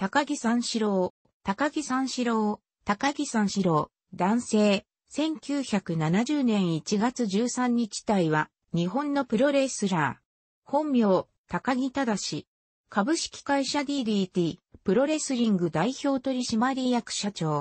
高木三四郎、高木三四郎、高木三四郎、男性、1970年1月13日体は、日本のプロレスラー。本名、高木正。株式会社 DDT、プロレスリング代表取締役社長。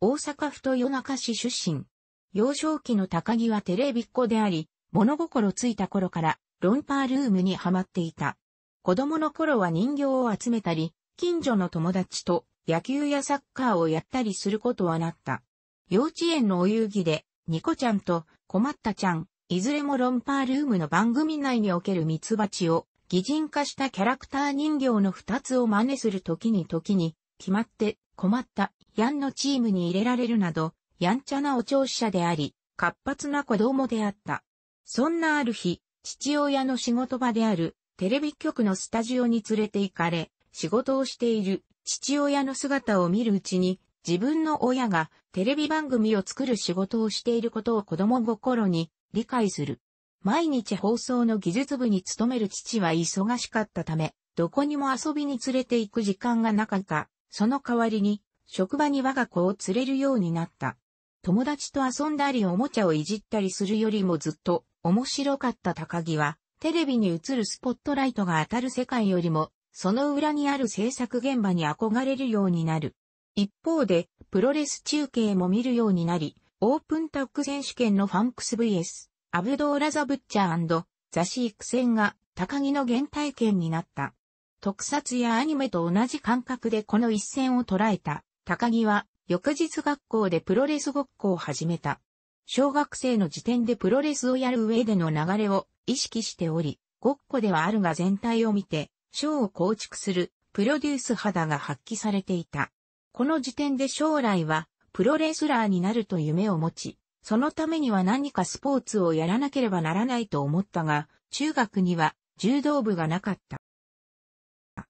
大阪府豊中市出身。幼少期の高木はテレビっ子であり、物心ついた頃から、ロンパールームにはまっていた。子供の頃は人形を集めたり、近所の友達と野球やサッカーをやったりすることはなった。幼稚園のお遊戯で、ニコちゃんと困ったちゃん、いずれもロンパールームの番組内におけるミツバチを擬人化したキャラクター人形の二つを真似するときに時に、決まって困ったヤンのチームに入れられるなど、やんちゃなお調子者であり、活発な子供であった。そんなある日、父親の仕事場であるテレビ局のスタジオに連れて行かれ、仕事をしている父親の姿を見るうちに、自分の親がテレビ番組を作る仕事をしていることを子供心に理解する。毎日放送の技術部に勤める父は忙しかったため、どこにも遊びに連れて行く時間がなかった。その代わりに、職場に我が子を連れるようになった。友達と遊んだりおもちゃをいじったりするよりもずっと面白かった高木は、テレビに映るスポットライトが当たる世界よりもその裏にある制作現場に憧れるようになる。一方で、プロレス中継も見るようになり、オープンタッグ選手権のファンクス VS、アブドーラザ・ブッチャーザ・シーク戦が高木の原体験になった。特撮やアニメと同じ感覚でこの一戦を捉えた高木は翌日学校でプロレスごっこを始めた。小学生の時点でプロレスをやる上での流れを意識しており、ごっこではあるが全体を見て賞を構築するプロデュース肌が発揮されていた。この時点で将来はプロレスラーになると夢を持ち、そのためには何かスポーツをやらなければならないと思ったが、中学には柔道部がなかった。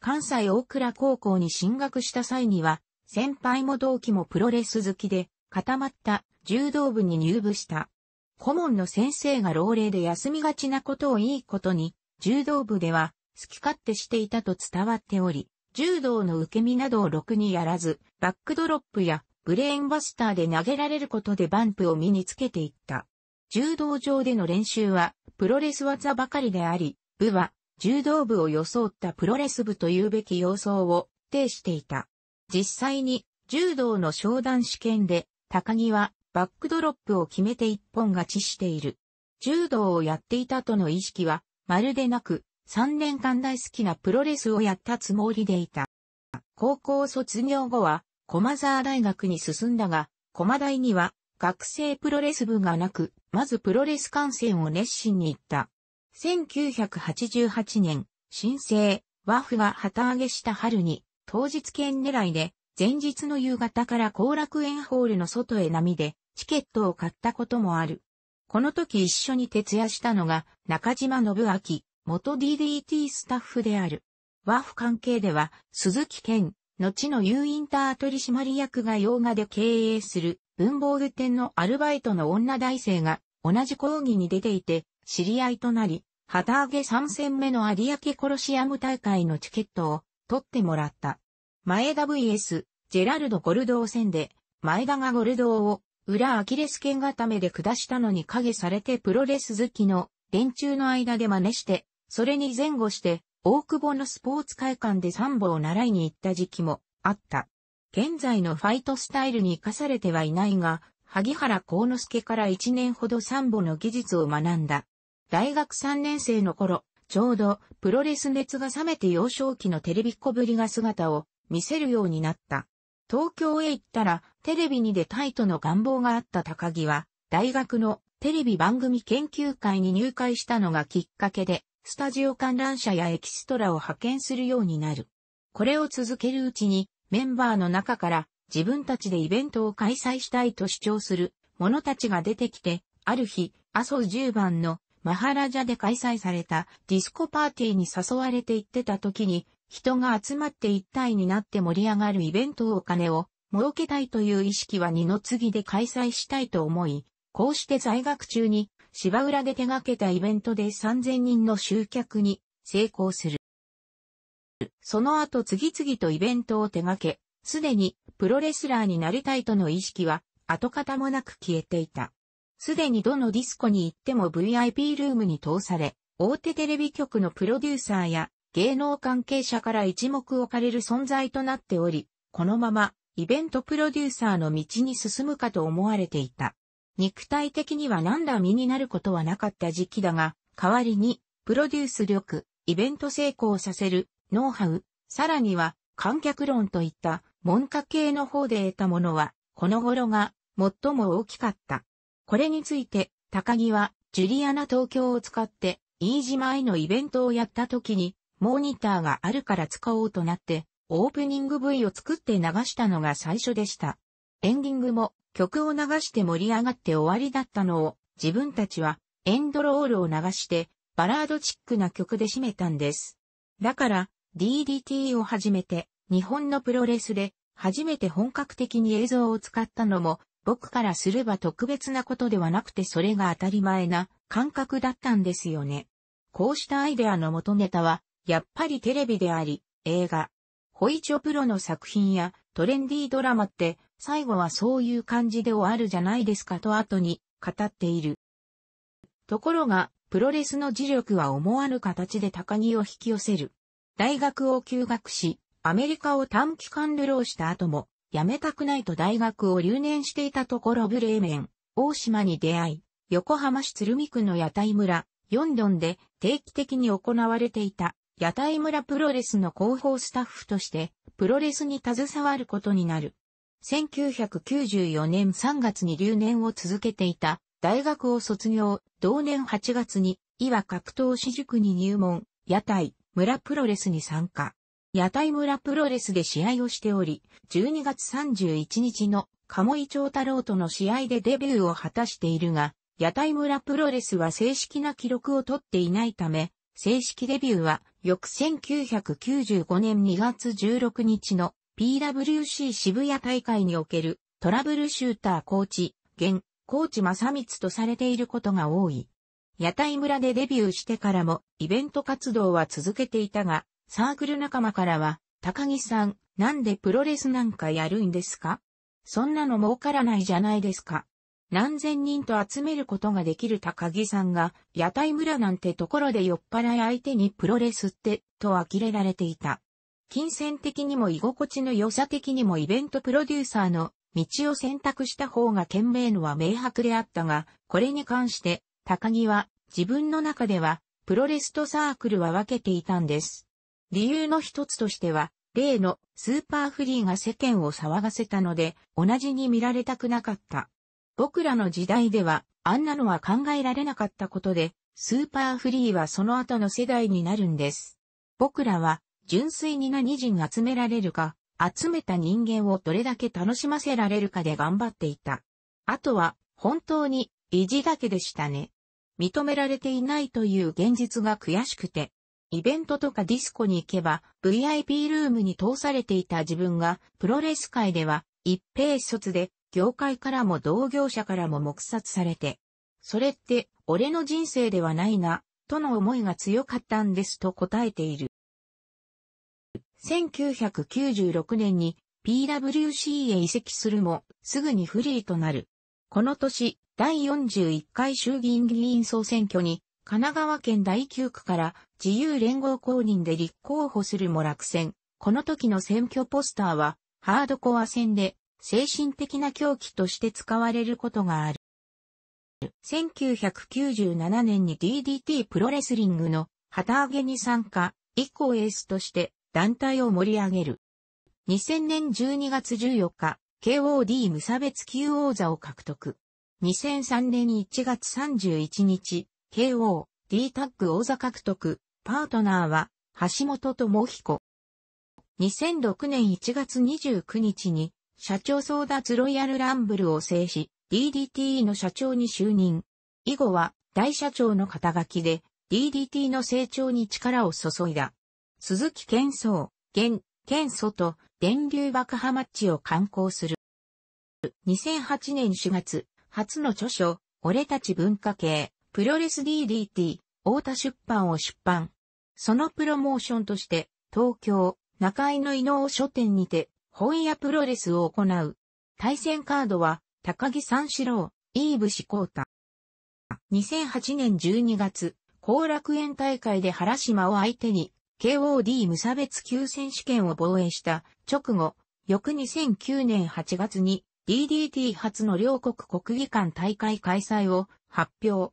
関西大倉高校に進学した際には、先輩も同期もプロレス好きで、固まった柔道部に入部した。顧問の先生が老齢で休みがちなことをいいことに、柔道部では好き勝手していたと伝わっており、柔道の受け身などをろくにやらず、バックドロップやブレーンバスターで投げられることでバンプを身につけていった。柔道場での練習はプロレス技ばかりであり、部は柔道部を装ったプロレス部というべき様相を呈していた。実際に柔道の商談試験で高木はバックドロップを決めて一本勝ちしている。柔道をやっていたとの意識はまるでなく、3年間大好きなプロレスをやったつもりでいた。高校卒業後は、駒沢大学に進んだが、駒大には学生プロレス部がなく、まずプロレス観戦を熱心に行った。1988年、新生、和夫が旗揚げした春に、当日券狙いで、前日の夕方から後楽園ホールの外へ波で、チケットを買ったこともある。この時一緒に徹夜したのが、中島信明、元 DDT スタッフである。ワーフ関係では、鈴木健、後の U インター取締役が洋画で経営する文房具店のアルバイトの女大生が同じ講義に出ていて、知り合いとなり、旗揚げ3戦目の有明コロシアム大会のチケットを取ってもらった。前田 VS、ジェラルド・ゴルドー戦で、前田がゴルドーを裏アキレス腱固めで下したのに影されてプロレス好きの連中の間で真似してそれに前後して、大久保のスポーツ会館でサンボを習いに行った時期もあった。現在のファイトスタイルに活かされてはいないが、萩原幸之助から1年ほどサンボの技術を学んだ。大学3年生の頃、ちょうどプロレス熱が冷めて幼少期のテレビっ子ぶりが姿を見せるようになった。東京へ行ったらテレビに出たいとの願望があった高木は、大学のテレビ番組研究会に入会したのがきっかけで、スタジオ観覧車やエキストラを派遣するようになる。これを続けるうちに、メンバーの中から自分たちでイベントを開催したいと主張する者たちが出てきて、ある日、麻生10番のマハラジャで開催されたディスコパーティーに誘われて行ってた時に、人が集まって一体になって盛り上がるイベントをお金を儲けたいという意識は二の次で開催したいと思い、こうして在学中に芝浦で手掛けたイベントで3000人の集客に成功する。その後次々とイベントを手掛け、すでにプロレスラーになりたいとの意識は跡形もなく消えていた。すでにどのディスコに行っても VIP ルームに通され、大手テレビ局のプロデューサーや芸能関係者から一目置かれる存在となっており、このままイベントプロデューサーの道に進むかと思われていた。肉体的には何ら身になることはなかった時期だが、代わりに、プロデュース力、イベント成功させる、ノウハウ、さらには、観客論といった、文化系の方で得たものは、この頃が、最も大きかった。これについて、高木は、ジュリアナ東京を使って、飯島へのイベントをやった時に、モニターがあるから使おうとなって、オープニング V を作って流したのが最初でした。エンディングも曲を流して盛り上がって終わりだったのを、自分たちはエンドロールを流して、バラードチックな曲で締めたんです。だから、DDT を始めて、日本のプロレスで、初めて本格的に映像を使ったのも、僕からすれば特別なことではなくてそれが当たり前な感覚だったんですよね。こうしたアイデアの元ネタは、やっぱりテレビであり、映画。ホイチョプロの作品やトレンディードラマって最後はそういう感じで終わるじゃないですかと後に語っている。ところが、プロレスの磁力は思わぬ形で高木を引き寄せる。大学を休学し、アメリカを短期間流浪した後も、辞めたくないと大学を留年していたところブレーメン、大島に出会い、横浜市鶴見区の屋台村、ヨンドンで定期的に行われていた屋台村プロレスの広報スタッフとして、プロレスに携わることになる。1994年3月に留年を続けていた大学を卒業、同年8月に岩格闘士塾に入門、屋台、村プロレスに参加。屋台村プロレスで試合をしており、12月31日の鴨井長太郎との試合でデビューを果たしているが、屋台村プロレスは正式な記録を取っていないため、正式デビューは翌1995年2月16日の PWC 渋谷大会におけるトラブルシューターコーチ、現、コーチ正光とされていることが多い。屋台村でデビューしてからもイベント活動は続けていたが、サークル仲間からは、高木さん、なんでプロレスなんかやるんですかそんなの儲からないじゃないですか。何千人と集めることができる高木さんが、屋台村なんてところで酔っ払い相手にプロレスって、と呆れられていた。金銭的にも居心地の良さ的にもイベントプロデューサーの道を選択した方が賢明のは明白であったが、これに関して、高木は自分の中では、プロレストサークルは分けていたんです。理由の一つとしては、例のスーパーフリーが世間を騒がせたので、同じに見られたくなかった。僕らの時代では、あんなのは考えられなかったことで、スーパーフリーはその後の世代になるんです。僕らは、純粋に何人集められるか、集めた人間をどれだけ楽しませられるかで頑張っていた。あとは、本当に、意地だけでしたね。認められていないという現実が悔しくて、イベントとかディスコに行けば VIP ルームに通されていた自分がプロレス界では一平卒で業界からも同業者からも黙殺されて、それって俺の人生ではないな、との思いが強かったんですと答えている。1996年に PWC へ移籍するも、すぐにフリーとなる。この年、第41回衆議院議員総選挙に、神奈川県第9区から自由連合公認で立候補するも落選。この時の選挙ポスターは、ハードコア戦で、精神的な狂気として使われることがある。1997年に DDT プロレスリングの旗揚げに参加、以降エースとして団体を盛り上げる。2000年12月14日、KOD 無差別級王座を獲得。2003年1月31日、KO、D タッグ王座獲得、パートナーは、橋本智彦。2006年1月29日に、社長争奪ロイヤルランブルを制し、DDT の社長に就任。以後は、大社長の肩書きで、DDT の成長に力を注いだ。鈴木健壮、現、健祖と電流爆破マッチを刊行する。2008年4月、初の著書、俺たち文化系、プロレス DDT、大田出版を出版。そのプロモーションとして、東京、中井のの能書店にて、本屋プロレスを行う。対戦カードは、高木三四郎、イーブコー太。2008年12月、後楽園大会で原島を相手に、KOD 無差別級選手権を防衛した直後、翌2009年8月に DDT 初の両国国技館大会開催を発表。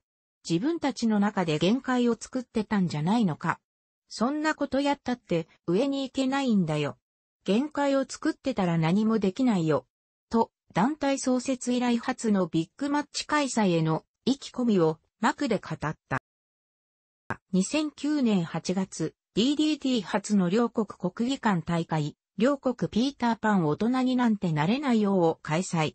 自分たちの中で限界を作ってたんじゃないのか。そんなことやったって上に行けないんだよ。限界を作ってたら何もできないよ。と、団体創設以来初のビッグマッチ開催への意気込みを幕で語った。2009年8月、DDT 初の両国国技館大会、両国ピーターパン大人になんてなれないようを開催。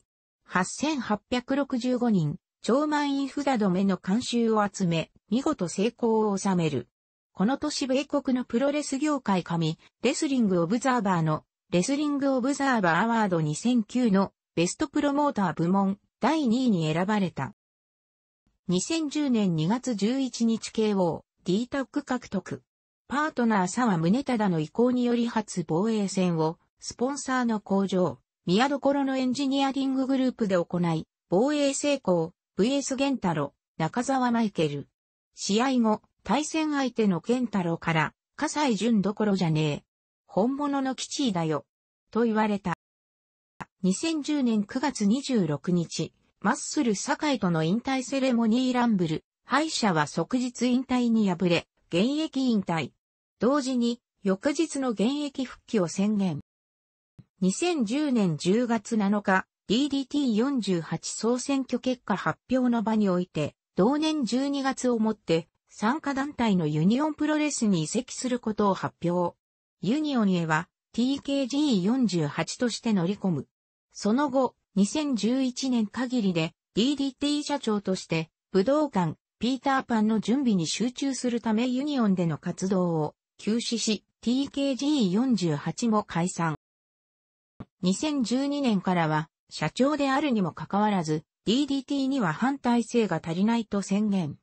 8865人、超満員札止めの監修を集め、見事成功を収める。この年米国のプロレス業界紙、レスリングオブザーバーの、レスリングオブザーバーアワード2009のベストプロモーター部門第2位に選ばれた。2010年2月11日 KO、D タック獲得。パートナー沢宗忠の意向により初防衛戦を、スポンサーの工場、宮所のエンジニアリンググループで行い、防衛成功、VS 玄太郎、中沢マイケル。試合後、対戦相手の玄太郎から、笠西淳どころじゃねえ。本物の基地だよ。と言われた。2010年9月26日、マッスル堺との引退セレモニーランブル、敗者は即日引退に敗れ、現役引退。同時に翌日の現役復帰を宣言。2010年10月7日、DDT48 総選挙結果発表の場において、同年12月をもって参加団体のユニオンプロレスに移籍することを発表。ユニオンへは TKG48 として乗り込む。その後、2011年限りで DDT 社長として武道館、ピーターパンの準備に集中するためユニオンでの活動を休止し、TKG48 も解散。2012年からは、社長であるにもかかわらず、DDT には反体制が足りないと宣言。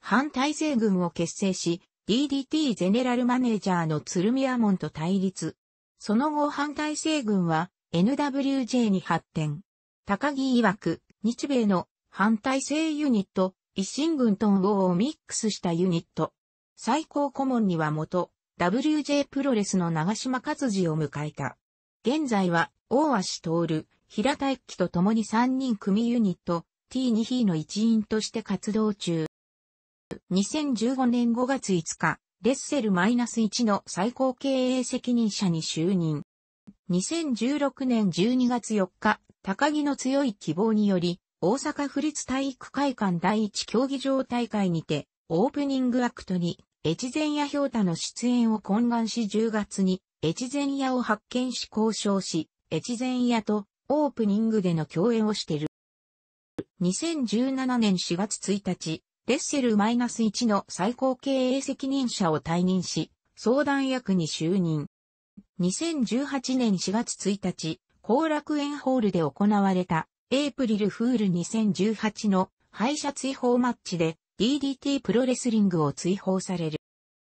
反体制軍を結成し、DDT ゼネラルマネージャーの鶴宮門と対立。その後反体制軍は NWJ に発展。高木曰く、日米の反体制ユニット、一新軍とンをミックスしたユニット。最高顧問には元、WJ プロレスの長島勝治を迎えた。現在は、大足徹、平田一輝と共に3人組ユニット、T2 p の一員として活動中。2015年5月5日、レッセル -1 の最高経営責任者に就任。2016年12月4日、高木の強い希望により、大阪府立体育会館第一競技場大会にて、オープニングアクトに越前屋氷太の出演を懇願し10月に、越前屋を発見し交渉し、越前屋とオープニングでの共演をしている。2017年4月1日、レッセル -1 の最高経営責任者を退任し、相談役に就任。2018年4月1日、後楽園ホールで行われた、エイプリルフール2018の敗者追放マッチで、DDT プロレスリングを追放される。